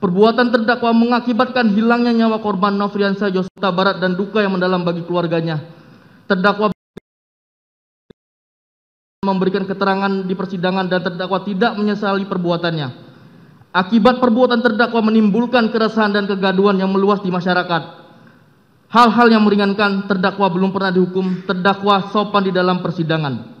Perbuatan terdakwa mengakibatkan hilangnya nyawa korban Nofriansa Yosua Barat dan duka yang mendalam bagi keluarganya. Terdakwa memberikan keterangan di persidangan dan terdakwa tidak menyesali perbuatannya. Akibat perbuatan terdakwa menimbulkan keresahan dan kegaduan yang meluas di masyarakat. Hal-hal yang meringankan terdakwa belum pernah dihukum, terdakwa sopan di dalam persidangan.